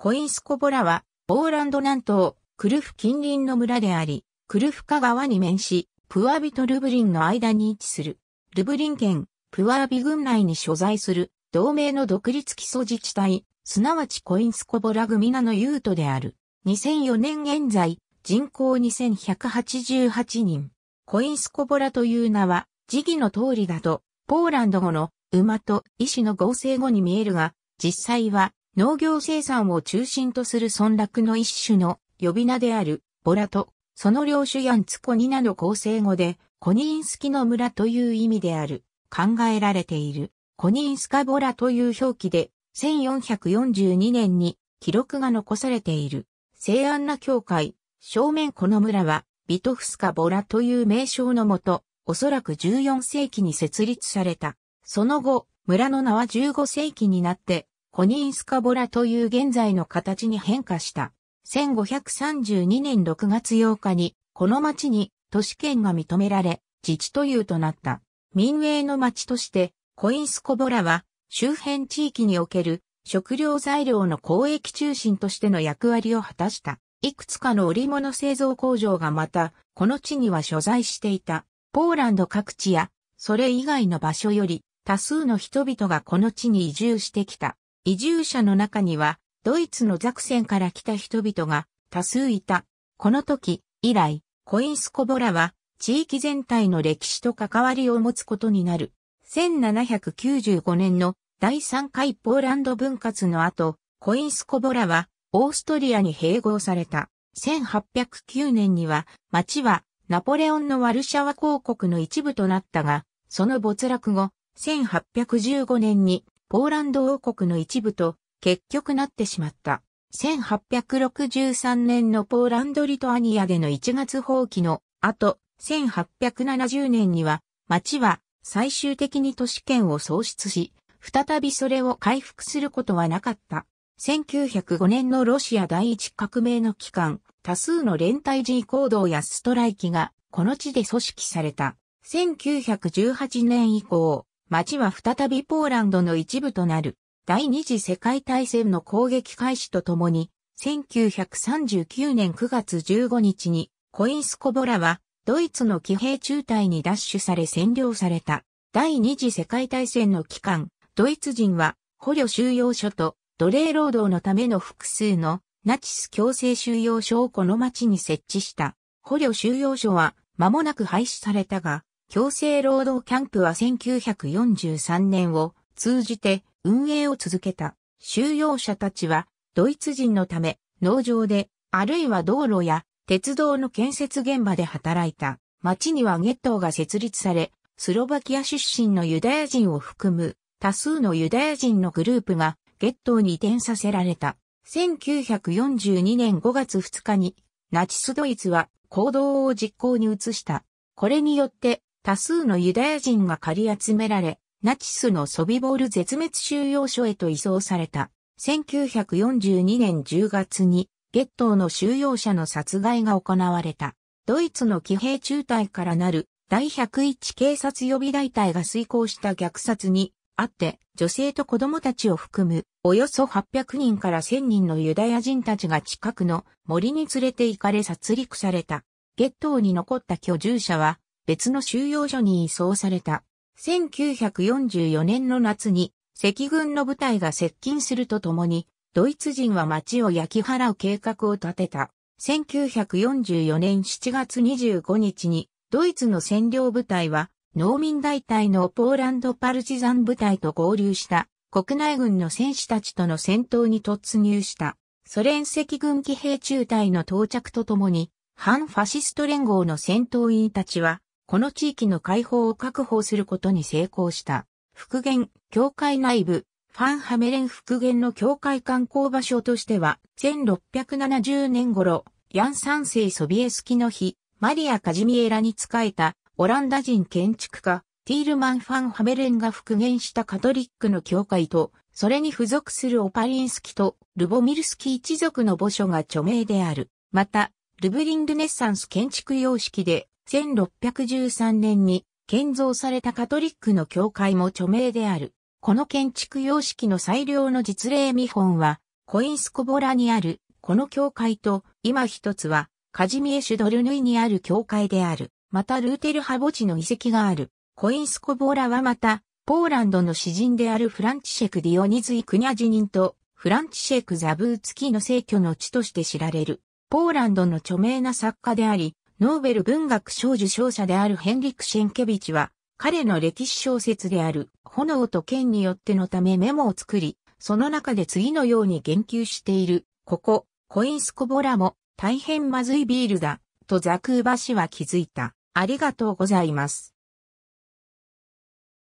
コインスコボラは、ポーランド南東、クルフ近隣の村であり、クルフカ川に面し、プアビとルブリンの間に位置する、ルブリン県、プアビ郡内に所在する、同盟の独立基礎自治体、すなわちコインスコボラ組名のユートである。2004年現在、人口2188人。コインスコボラという名は、時期の通りだと、ポーランド語の馬と医師の合成語に見えるが、実際は農業生産を中心とする村落の一種の呼び名であるボラと、その領主ヤンツコニナの構成語で、コニンスキの村という意味である、考えられている、コニンスカボラという表記で、1442年に記録が残されている。西安な教会、正面この村は、ビトフスカボラという名称のもと、おそらく14世紀に設立された。その後、村の名は15世紀になって、コニンスカボラという現在の形に変化した。1532年6月8日に、この町に都市圏が認められ、自治都有となった。民営の町として、コインスコボラは、周辺地域における食料材料の交易中心としての役割を果たした。いくつかの織物製造工場がまた、この地には所在していた。ポーランド各地や、それ以外の場所より、多数の人々がこの地に移住してきた。移住者の中には、ドイツのザクセンから来た人々が多数いた。この時、以来、コインスコボラは、地域全体の歴史と関わりを持つことになる。1795年の第3回ポーランド分割の後、コインスコボラはオーストリアに併合された。1809年には町はナポレオンのワルシャワ公国の一部となったが、その没落後、1815年にポーランド王国の一部と結局なってしまった。1863年のポーランド・リトアニアでの1月放棄の後、1870年には町は最終的に都市圏を喪失し、再びそれを回復することはなかった。1905年のロシア第一革命の期間、多数の連帯人行動やストライキがこの地で組織された。1918年以降、町は再びポーランドの一部となる第二次世界大戦の攻撃開始とともに、1939年9月15日にコインスコボラはドイツの騎兵中隊に奪取され占領された。第二次世界大戦の期間、ドイツ人は捕虜収容所と奴隷労働のための複数のナチス強制収容所をこの町に設置した。捕虜収容所は間もなく廃止されたが、強制労働キャンプは1943年を通じて運営を続けた。収容者たちはドイツ人のため農場であるいは道路や鉄道の建設現場で働いた。町にはゲットが設立され、スロバキア出身のユダヤ人を含む多数のユダヤ人のグループがゲットに移転させられた。1942年5月2日にナチスドイツは行動を実行に移した。これによって多数のユダヤ人が借り集められ、ナチスのソビボール絶滅収容所へと移送された。1942年10月に、ゲットーの収容者の殺害が行われた。ドイツの騎兵中隊からなる第101警察予備大隊が遂行した虐殺にあって、女性と子供たちを含む、およそ800人から1000人のユダヤ人たちが近くの森に連れて行かれ殺戮された。ゲットーに残った居住者は、別の収容所に移送された。1944年の夏に赤軍の部隊が接近するとともに、ドイツ人は町を焼き払う計画を立てた。1944年7月25日に、ドイツの占領部隊は、農民大隊のポーランドパルチザン部隊と合流した国内軍の戦士たちとの戦闘に突入した。ソ連赤軍騎兵中隊の到着とともに、反ファシスト連合の戦闘員たちは、この地域の解放を確保することに成功した。復元、教会内部、ファンハメレン復元の教会観光場所としては、1670年頃、ヤン三世ソビエスキの日、マリア・カジミエラに仕えた、オランダ人建築家、ティールマン・ファン・ハメレンが復元したカトリックの教会と、それに付属するオパリンスキとルボミルスキ一族の墓所が著名である。また、ルブリンルネッサンス建築様式で、1613年に建造されたカトリックの教会も著名である。この建築様式の最良の実例見本は、コインスコボラにある、この教会と、今一つは、カジミエシュドルヌイにある教会である。またルーテルハ墓地の遺跡がある。コインスコボラはまた、ポーランドの詩人であるフランチシェク・ディオニズイ・クニャジニンと、フランチシェク・ザブーツキの聖居の地として知られる。ポーランドの著名な作家であり、ノーベル文学賞受賞者であるヘンリク・シェンケビチは、彼の歴史小説である炎と剣によってのためメモを作り、その中で次のように言及している、ここ、コインスコボラも大変まずいビールだ、とザクーバ氏は気づいた。ありがとうございます。